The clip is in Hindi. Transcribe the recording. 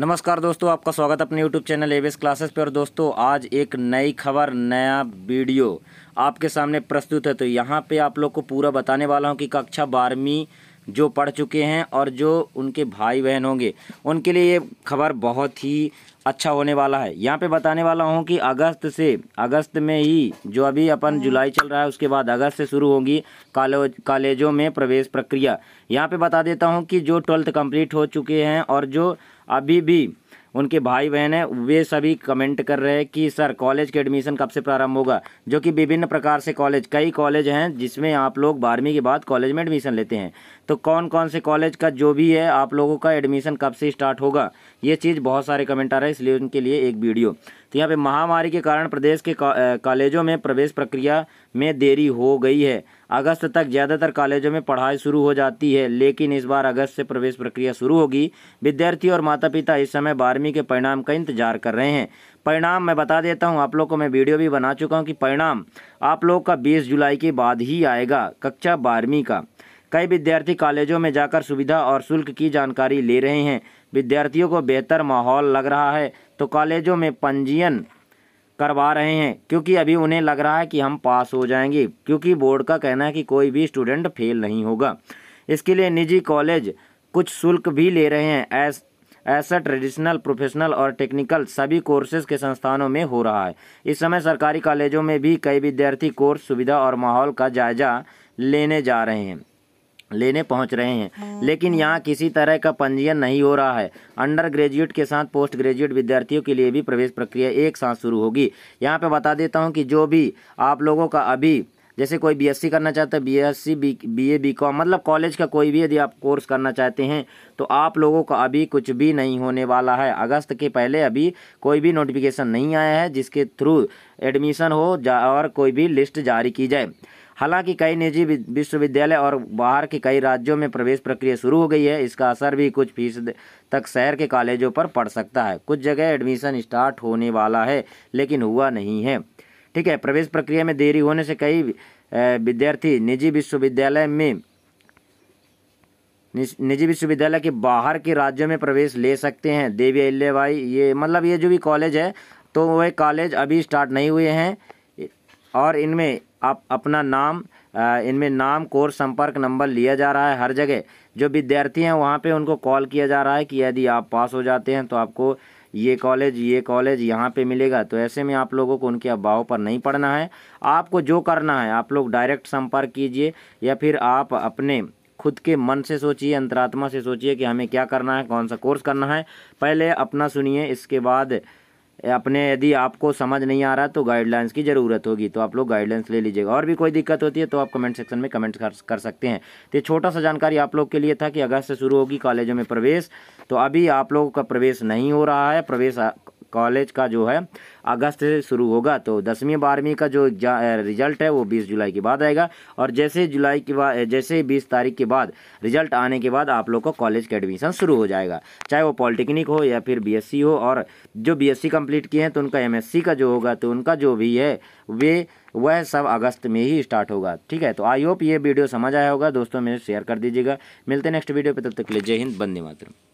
नमस्कार दोस्तों आपका स्वागत अपने YouTube चैनल एवेस क्लासेस पे और दोस्तों आज एक नई खबर नया वीडियो आपके सामने प्रस्तुत है तो यहाँ पे आप लोग को पूरा बताने वाला हूँ कि कक्षा बारहवीं जो पढ़ चुके हैं और जो उनके भाई बहन होंगे उनके लिए ये खबर बहुत ही अच्छा होने वाला है यहाँ पे बताने वाला हूँ कि अगस्त से अगस्त में ही जो अभी अपन हाँ। जुलाई चल रहा है उसके बाद अगस्त से शुरू होगी कॉलेज कॉलेजों में प्रवेश प्रक्रिया यहाँ पे बता देता हूँ कि जो ट्वेल्थ कंप्लीट हो चुके हैं और जो अभी भी उनके भाई बहन हैं वे सभी कमेंट कर रहे हैं कि सर कॉलेज के एडमिशन कब से प्रारंभ होगा जो कि विभिन्न प्रकार से कॉलेज कई कॉलेज हैं जिसमें आप लोग बारहवीं के बाद कॉलेज में एडमिशन लेते हैं तो कौन कौन से कॉलेज का जो भी है आप लोगों का एडमिशन कब से स्टार्ट होगा ये चीज़ बहुत सारे कमेंट आ रहे हैं इसलिए उनके लिए एक वीडियो तो यहाँ पे महामारी के कारण प्रदेश के कॉलेजों में प्रवेश प्रक्रिया में देरी हो गई है अगस्त तक ज़्यादातर कॉलेजों में पढ़ाई शुरू हो जाती है लेकिन इस बार अगस्त से प्रवेश प्रक्रिया शुरू होगी विद्यार्थी और माता पिता इस समय बारहवीं के परिणाम का इंतजार कर रहे हैं परिणाम मैं बता देता हूँ आप लोग को मैं वीडियो भी बना चुका हूँ कि परिणाम आप लोग का बीस जुलाई के बाद ही आएगा कक्षा बारहवीं का कई विद्यार्थी कॉलेजों में जाकर सुविधा और शुल्क की जानकारी ले रहे हैं विद्यार्थियों को बेहतर माहौल लग रहा है तो कॉलेजों में पंजीयन करवा रहे हैं क्योंकि अभी उन्हें लग रहा है कि हम पास हो जाएंगे क्योंकि बोर्ड का कहना है कि कोई भी स्टूडेंट फेल नहीं होगा इसके लिए निजी कॉलेज कुछ शुल्क भी ले रहे हैं एस ऐसा ट्रेडिशनल प्रोफेशनल और टेक्निकल सभी कोर्सेज के संस्थानों में हो रहा है इस समय सरकारी कॉलेजों में भी कई विद्यार्थी कोर्स सुविधा और माहौल का जायजा लेने जा रहे हैं लेने पहुंच रहे हैं हाँ, लेकिन हाँ। यहाँ किसी तरह का पंजीयन नहीं हो रहा है अंडर ग्रेजुएट के साथ पोस्ट ग्रेजुएट विद्यार्थियों के लिए भी प्रवेश प्रक्रिया एक साथ शुरू होगी यहाँ पे बता देता हूँ कि जो भी आप लोगों का अभी जैसे कोई बीएससी करना चाहता है बीएससी बी बी कॉम मतलब कॉलेज का कोई भी यदि आप कोर्स करना चाहते हैं तो आप लोगों का अभी कुछ भी नहीं होने वाला है अगस्त के पहले अभी कोई भी नोटिफिकेशन नहीं आया है जिसके थ्रू एडमिशन हो जा और कोई भी लिस्ट जारी की जाए हालांकि कई निजी विश्वविद्यालय और बाहर के कई राज्यों में प्रवेश प्रक्रिया शुरू हो गई है इसका असर भी कुछ फीसद तक शहर के कॉलेजों पर पड़ सकता है कुछ जगह एडमिशन स्टार्ट होने वाला है लेकिन हुआ नहीं है ठीक है प्रवेश प्रक्रिया में देरी होने से कई विद्यार्थी निजी विश्वविद्यालय में निजी विश्वविद्यालय के बाहर के राज्यों में प्रवेश ले सकते हैं देवी अहिल्याबाई ये मतलब ये जो भी कॉलेज है तो वह कॉलेज अभी स्टार्ट नहीं हुए हैं और इनमें आप अपना नाम इनमें नाम कोर्स संपर्क नंबर लिया जा रहा है हर जगह जो विद्यार्थी हैं वहाँ पे उनको कॉल किया जा रहा है कि यदि आप पास हो जाते हैं तो आपको ये कॉलेज ये कॉलेज यहाँ पे मिलेगा तो ऐसे में आप लोगों को उनके अभाव पर नहीं पढ़ना है आपको जो करना है आप लोग डायरेक्ट संपर्क कीजिए या फिर आप अपने खुद के मन से सोचिए अंतरात्मा से सोचिए कि हमें क्या करना है कौन सा कोर्स करना है पहले अपना सुनिए इसके बाद अपने यदि आपको समझ नहीं आ रहा तो गाइडलाइंस की ज़रूरत होगी तो आप लोग गाइडलाइंस ले लीजिएगा और भी कोई दिक्कत होती है तो आप कमेंट सेक्शन में कमेंट कर, कर सकते हैं तो छोटा सा जानकारी आप लोग के लिए था कि अगस्त से शुरू होगी कॉलेजों में प्रवेश तो अभी आप लोगों का प्रवेश नहीं हो रहा है प्रवेश कॉलेज का जो है अगस्त से शुरू होगा तो दसवीं बारहवीं का जो रिजल्ट है वो बीस जुलाई के बाद आएगा और जैसे जुलाई के बाद जैसे बीस तारीख के बाद रिजल्ट आने के बाद आप लोग को कॉलेज का एडमिशन शुरू हो जाएगा चाहे वो पॉलिटेक्निक हो या फिर बी हो और जो सी कंप्लीट किए हैं तो उनका एम का जो होगा तो उनका जो भी है वे वह सब अगस्त में ही स्टार्ट होगा ठीक है तो आई होप ये वीडियो समझ आया होगा दोस्तों मेरे शेयर कर दीजिएगा मिलते हैं नेक्स्ट वीडियो पर तब तक के लिए जय हिंद बंदे मातरम